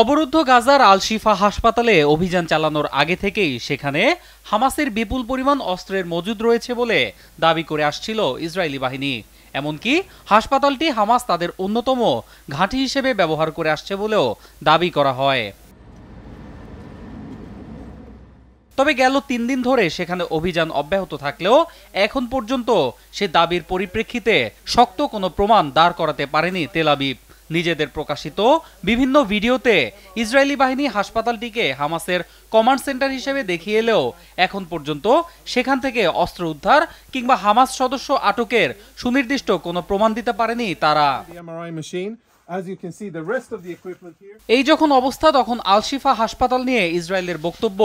অবরুদ্ধ গাজার শিফা হাসপাতালে অভিযান চালানোর আগে থেকেই সেখানে হামাসের বিপুল পরিমাণ অস্ত্রের মজুদ রয়েছে বলে দাবি করে আসছিল ইসরায়েলি বাহিনী এমনকি হাসপাতালটি হামাস তাদের অন্যতম ঘাঁটি হিসেবে ব্যবহার করে আসছে বলেও দাবি করা হয় তবে গেল তিন দিন ধরে সেখানে অভিযান অব্যাহত থাকলেও এখন পর্যন্ত সে দাবির পরিপ্রেক্ষিতে শক্ত কোনো প্রমাণ দাঁড় করাতে পারেনি তেলাবিব নিজেদের প্রকাশিত বিভিন্ন ভিডিওতে ইসরায়েলি বাহিনী হাসপাতালটিকে হামাসের কমান্ড সেন্টার হিসেবে দেখিয়ে এলেও এখন পর্যন্ত সেখান থেকে অস্ত্র উদ্ধার কিংবা হামাস সদস্য আটকের সুনির্দিষ্ট কোনো প্রমাণ দিতে পারেনি তারা এই যখন অবস্থা তখন আলশিফা হাসপাতাল নিয়ে ইসরায়েলের বক্তব্য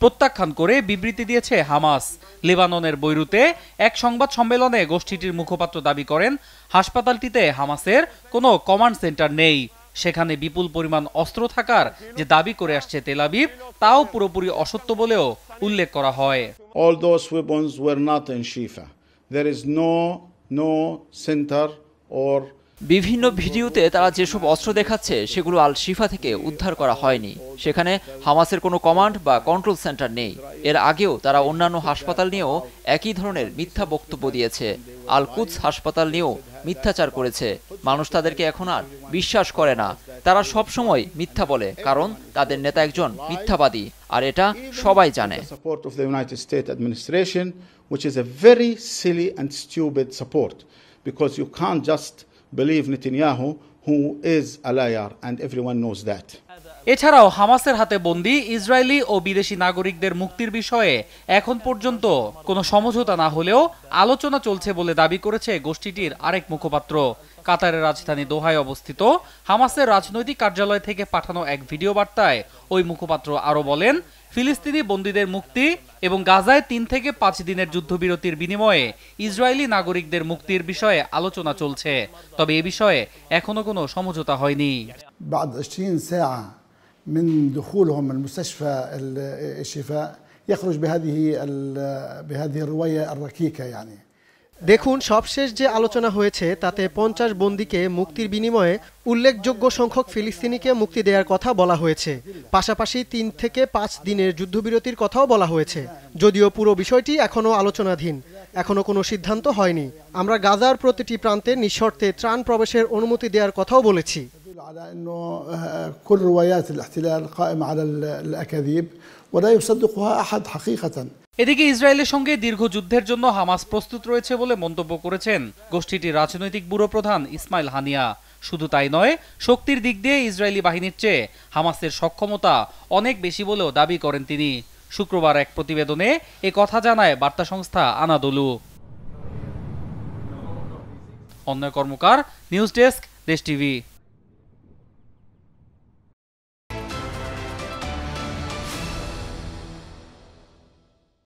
প্রত্যাখ্যান করে বিবৃতি দিয়েছে হামাস লেবাননের বৈরুতে এক সংবাদ সম্মেলনে গোষ্ঠীটির মুখপাত্র দাবি করেন হাসপাতালটিতে হামাসের কোনো কমান্ড সেন্টার নেই সেখানে বিপুল পরিমাণ অস্ত্র থাকার যে দাবি করে আসছে তেলাবিব তাও পুরোপুরি অসত্য বলেও উল্লেখ করা হয় বিভিন্ন ভিডিওতে তারা যেসব অস্ত্র দেখাচ্ছে সেগুলো আল শিফা থেকে উদ্ধার করা হয়নি সেখানে হামাসের কোনো কমান্ড বা কন্ট্রোল সেন্টার নেই এর আগেও তারা অন্যান্য হাসপাতাল নিয়েও একই ধরনের মিথ্যা বক্তব্য দিয়েছে আল কুদস হাসপাতাল নিয়েও মিথ্যাচার করেছে মানুষ তাদেরকে এখন আর বিশ্বাস করে না তারা সব সময় মিথ্যা বলে কারণ তাদের নেতা একজন মিথ্যাবাদী আর এটা সবাই জানে because you can't just believe Netanyahu, who is a liar, and everyone knows that. এছাড়াও হামাসের হাতে বন্দি ইসরায়েলি ও বিদেশি নাগরিকদের মুক্তির বিষয়ে এখন পর্যন্ত কোনো সমঝোতা না হলেও আলোচনা চলছে বলে দাবি করেছে গোষ্ঠীটির আরেক মুখপাত্র কাতারের রাজধানী দোহায় অবস্থিত হামাসের রাজনৈতিক কার্যালয় থেকে পাঠানো এক ভিডিও বার্তায় ওই মুখপাত্র আরও বলেন ফিলিস্তিনি বন্দীদের মুক্তি এবং গাজায় তিন থেকে পাঁচ দিনের যুদ্ধবিরতির বিনিময়ে ইসরায়েলি নাগরিকদের মুক্তির বিষয়ে আলোচনা চলছে তবে এ বিষয়ে এখনো কোনো সমঝোতা হয়নি من دخولهم المستشفى الشفاء يخرج بهذه بهذه الروايه الركيكه يعني দেখুন সবশেষ যে আলোচনা হয়েছে তাতে পঞ্চাশ বন্দিকে মুক্তির বিনিময়ে উল্লেখযোগ্য সংখ্যক ফিলিস্তিনিকে মুক্তি দেওয়ার কথা বলা হয়েছে পাশাপাশি তিন থেকে পাঁচ দিনের যুদ্ধবিরতির কথাও বলা হয়েছে যদিও পুরো বিষয়টি এখনও আলোচনাধীন এখনও কোনো সিদ্ধান্ত হয়নি আমরা গাজার প্রতিটি প্রান্তে নিঃশর্তে ত্রাণ প্রবেশের অনুমতি দেওয়ার কথাও বলেছি على انه كل روايات الاحتلال قائمه على الاكاذيب ولا يصدقها احد حقيقه এদিকে ইসরায়েলের সঙ্গে দীর্ঘ যুদ্ধের জন্য হামাস প্রস্তুত রয়েছে বলে মন্তব্য করেছেন গোষ্ঠীটির রাজনৈতিক ব্যুরো প্রধান ইসমাইল হানিয়া শুধু তাই নয় শক্তির দিক দিয়ে ইসরায়েলি বাহিনীর চেয়ে হামাসের সক্ষমতা অনেক বেশি বলেও দাবি করেন তিনি শুক্রবার এক প্রতিবেদনে এ কথা জানায় বার্তা সংস্থা আনাদলু অন্য Karmakar news desk Desh TV